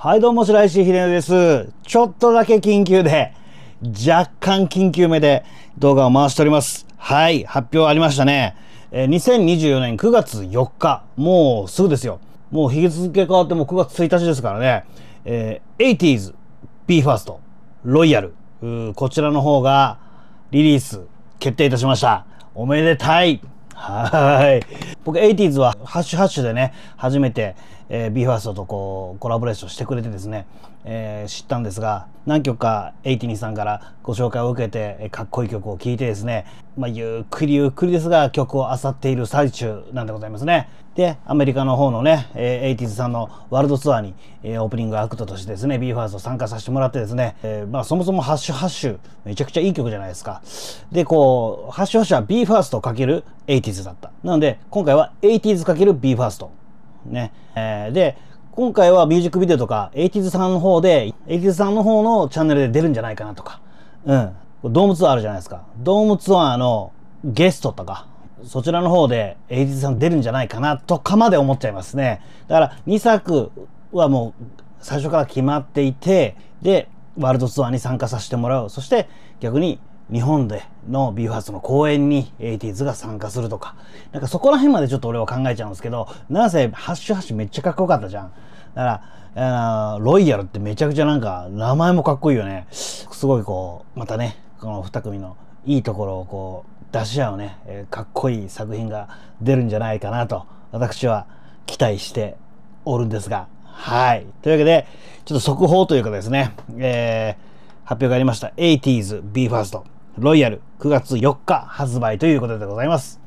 はいどうも白石秀夫ですちょっとだけ緊急で若干緊急目で動画を回しておりますはい発表ありましたね2024年9月4日もうすぐですよもう日付変わっても9月1日ですからね、えー、80s b f i r s t ロイヤルこちらの方がリリース決定いたしましたおめでたいはい僕、エイティーズはハッシュハッシュでね、初めて、えー、BE:FIRST とこう、コラボレーションしてくれてですね、えー、知ったんですが、何曲かエイティニさんからご紹介を受けて、かっこいい曲を聴いてですね、まあ、ゆっくりゆっくりですが、曲を漁っている最中なんでございますね。で、アメリカの方のね、えー、エイティーズさんのワールドツアーに、えー、オープニングアクトとしてですね、BE:FIRST 参加させてもらってですね、えー、まあ、そもそもハッシュハッシュ、めちゃくちゃいい曲じゃないですか。で、こう、ハッシュハッシュは BE:FIRST かけるエイティーズだった。なので、今回はは 80s×BE:FIRST。ね。えー、で、今回はミュージックビデオとか、80s さんの方で、80s さんの方のチャンネルで出るんじゃないかなとか。うん。ドームツアーあるじゃないですか。ドームツアーのゲストとか、そちらの方で 80s さん出るんじゃないかなとかまで思っちゃいますね。だから2作はもう最初から決まっていて、で、ワールドツアーに参加させてもらう。そして逆に日本でのビーファースの公演に 80s が参加するとか、なんかそこら辺までちょっと俺は考えちゃうんですけど、なんせハッシュハッシュめっちゃかっこよかったじゃん。だから、あロイヤルってめちゃくちゃなんか名前もかっこいいよね。すごいこう、またね、この2組のいいところをこう出し合うね、えー、かっこいい作品が出るんじゃないかなと、私は期待しておるんですが。はい。というわけで、ちょっと速報というかですね、えー、発表がありました。80s BE:FIRST。ロイヤル9月4日発売ということでございます。